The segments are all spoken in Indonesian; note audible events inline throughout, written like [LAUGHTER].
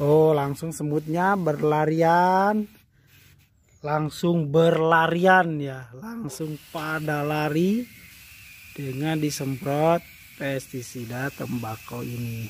Oh, langsung semutnya berlarian. Langsung berlarian ya, langsung pada lari dengan disemprot pestisida tembakau ini.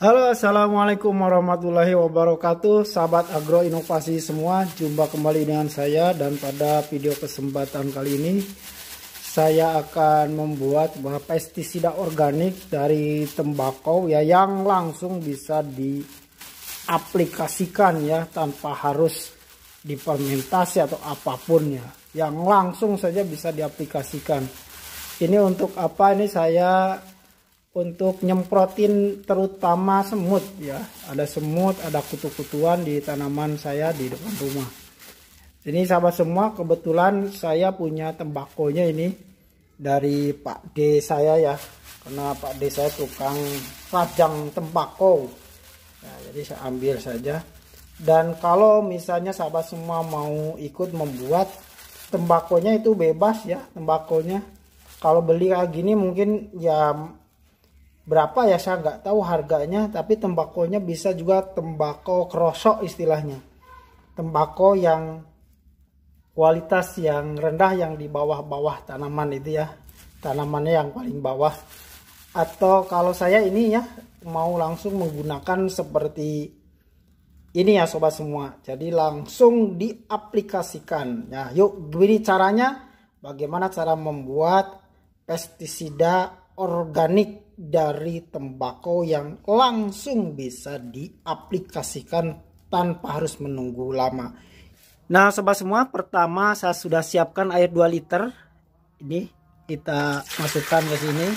Halo assalamualaikum warahmatullahi wabarakatuh Sahabat agro inovasi semua Jumpa kembali dengan saya Dan pada video kesempatan kali ini Saya akan membuat bahan pestisida organik Dari tembakau ya Yang langsung bisa diaplikasikan ya Tanpa harus dipermentasi atau apapun ya Yang langsung saja bisa diaplikasikan Ini untuk apa ini saya untuk nyemprotin terutama semut ya ada semut ada kutu-kutuan di tanaman saya di depan rumah ini sahabat semua kebetulan saya punya tembakonya ini dari Pak D saya ya karena Pak D saya tukang rajang tembakau nah, jadi saya ambil saja dan kalau misalnya sahabat semua mau ikut membuat tembakonya itu bebas ya tembakonya kalau beli kayak gini mungkin ya berapa ya saya nggak tahu harganya tapi tembakonya bisa juga tembakau krosok istilahnya tembakau yang kualitas yang rendah yang di bawah-bawah tanaman itu ya tanamannya yang paling bawah atau kalau saya ini ya mau langsung menggunakan seperti ini ya sobat semua jadi langsung diaplikasikan ya yuk begini caranya bagaimana cara membuat pestisida organik dari tembakau yang langsung bisa diaplikasikan tanpa harus menunggu lama. Nah, sobat semua, pertama saya sudah siapkan air 2 liter. Ini kita masukkan ke sini.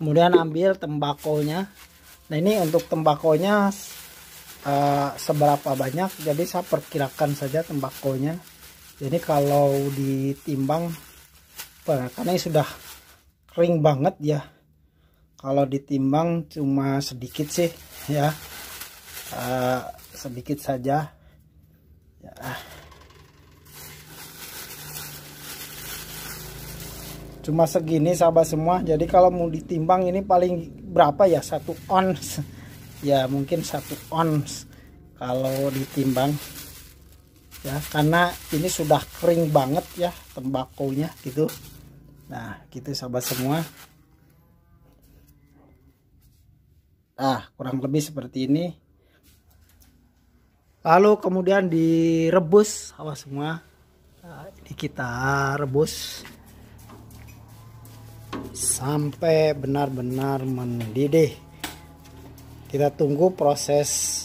Kemudian ambil tembakau nya. Nah, ini untuk tembakonya uh, eh, seberapa banyak, jadi saya perkirakan saja tembakau nya. Jadi kalau ditimbang karena ini sudah kering banget ya kalau ditimbang cuma sedikit sih ya uh, sedikit saja ya. cuma segini sahabat semua jadi kalau mau ditimbang ini paling berapa ya satu ons [LAUGHS] ya mungkin satu ons kalau ditimbang ya karena ini sudah kering banget ya tembakonya gitu nah gitu sahabat semua ah kurang lebih seperti ini lalu kemudian direbus sama semua nah, ini kita rebus sampai benar-benar mendidih kita tunggu proses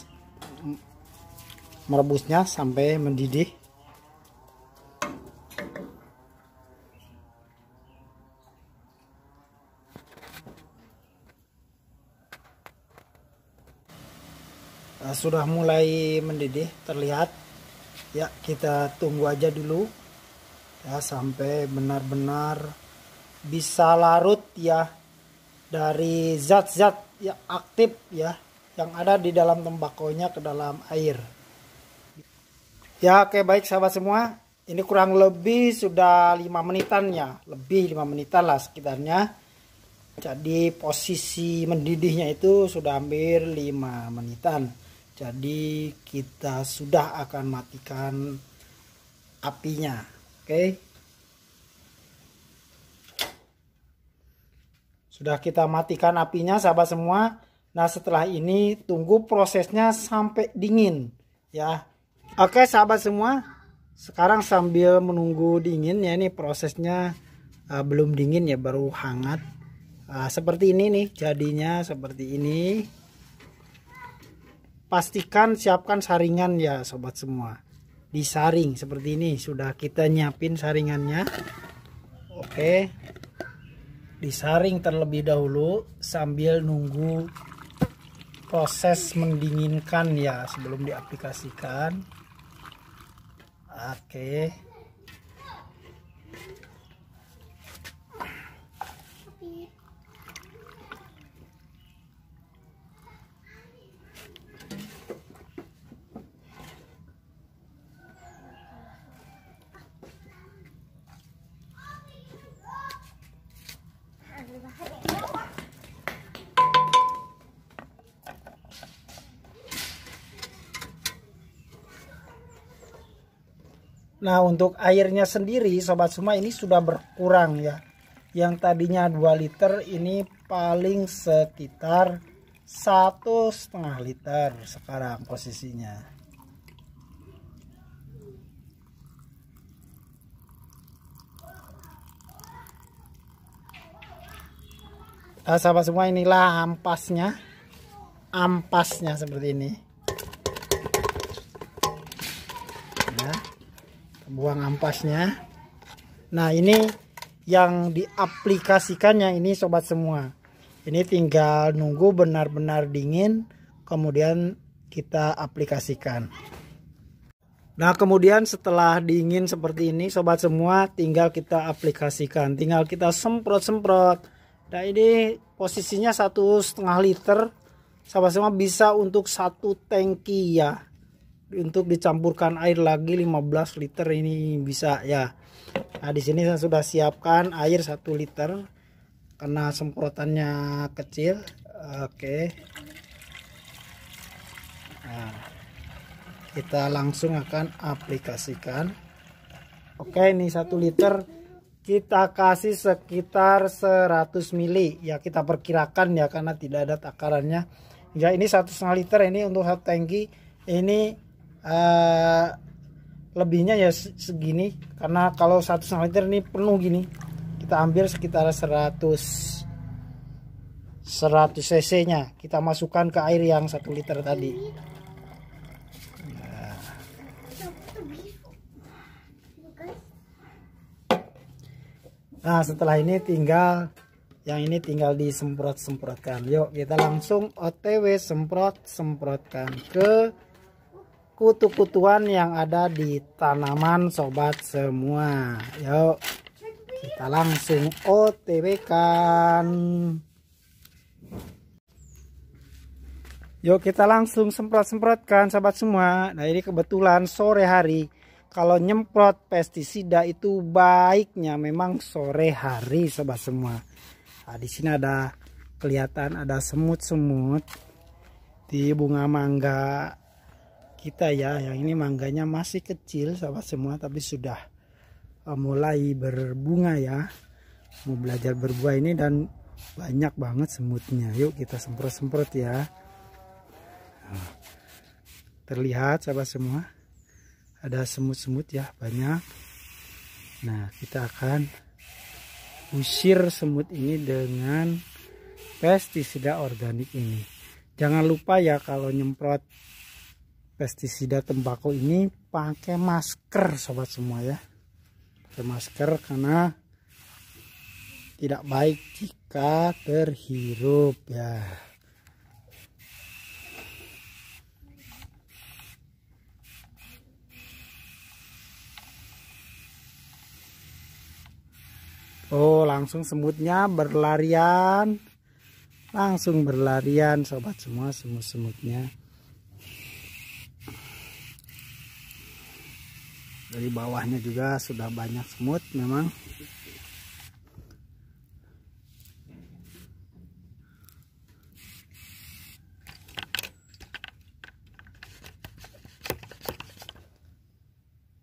merebusnya sampai mendidih sudah mulai mendidih terlihat ya kita tunggu aja dulu ya sampai benar-benar bisa larut ya dari zat-zat yang aktif ya yang ada di dalam tembakonya ke dalam air ya oke baik sahabat semua ini kurang lebih sudah lima menitan ya lebih lima menitan lah sekitarnya jadi posisi mendidihnya itu sudah hampir lima menitan jadi kita sudah akan matikan apinya oke okay? sudah kita matikan apinya sahabat semua nah setelah ini tunggu prosesnya sampai dingin ya oke okay, sahabat semua sekarang sambil menunggu dingin ya ini prosesnya uh, belum dingin ya baru hangat uh, seperti ini nih jadinya seperti ini pastikan siapkan saringan ya sobat semua disaring seperti ini sudah kita nyiapin saringannya oke disaring terlebih dahulu sambil nunggu proses mendinginkan ya sebelum diaplikasikan oke Nah untuk airnya sendiri sobat semua ini sudah berkurang ya. Yang tadinya 2 liter ini paling sekitar satu setengah liter sekarang posisinya. Nah, sahabat semua inilah ampasnya, ampasnya seperti ini. uang ampasnya nah ini yang diaplikasikannya ini sobat semua ini tinggal nunggu benar-benar dingin kemudian kita aplikasikan nah kemudian setelah dingin seperti ini sobat semua tinggal kita aplikasikan tinggal kita semprot-semprot nah ini posisinya satu setengah liter sobat semua bisa untuk satu tangki ya untuk dicampurkan air lagi 15 liter ini bisa ya nah di sini saya sudah siapkan air 1 liter karena semprotannya kecil oke nah, kita langsung akan aplikasikan oke ini 1 liter kita kasih sekitar 100 mili ya kita perkirakan ya karena tidak ada takarannya ya ini satu setengah liter ini untuk satu tangki ini uh, lebihnya ya segini karena kalau 1 liter ini penuh gini kita ambil sekitar 100 100 cc nya kita masukkan ke air yang satu liter tadi nah setelah ini tinggal yang ini tinggal disemprot-semprotkan yuk kita langsung otw semprot-semprotkan ke kutu-kutuan yang ada di tanaman sobat semua yuk kita langsung OTW kan yuk kita langsung semprot-semprotkan sobat semua nah ini kebetulan sore hari kalau nyemprot pestisida itu baiknya memang sore hari sobat semua nah, di sini ada kelihatan ada semut-semut di bunga mangga kita ya yang ini mangganya masih kecil sahabat semua tapi sudah eh, mulai berbunga ya mau belajar berbuah ini dan banyak banget semutnya yuk kita semprot-semprot ya nah, terlihat sahabat semua ada semut-semut ya banyak nah kita akan usir semut ini dengan pestisida organik ini jangan lupa ya kalau nyemprot pestisida tembakau ini pakai masker sobat semua ya pakai masker karena tidak baik jika terhirup ya Oh langsung semutnya berlarian langsung berlarian sobat semua semut-semutnya dari bawahnya juga sudah banyak semut memang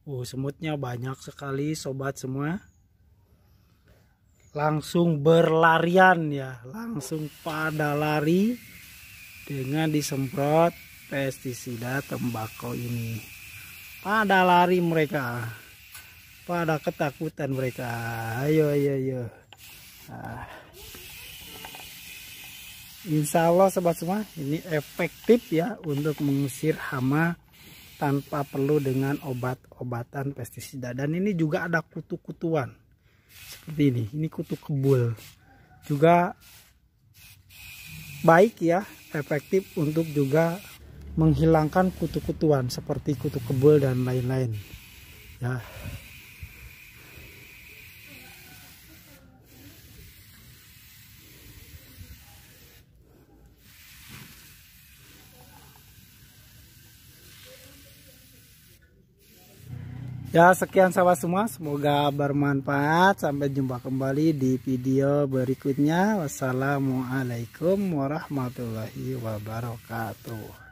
Uh, semutnya banyak sekali sobat semua langsung berlarian ya langsung pada lari dengan disemprot pestisida tembakau ini pada lari mereka pada ketakutan mereka ayo ayo ayo ah. Insya Allah sobat semua ini efektif ya untuk mengusir hama tanpa perlu dengan obat-obatan pestisida dan ini juga ada kutu-kutuan seperti ini ini kutu kebul juga baik ya efektif untuk juga menghilangkan kutu-kutuan seperti kutu kebul dan lain-lain. Ya. Ya, sekian sahabat semua. Semoga bermanfaat. Sampai jumpa kembali di video berikutnya. Wassalamualaikum warahmatullahi wabarakatuh.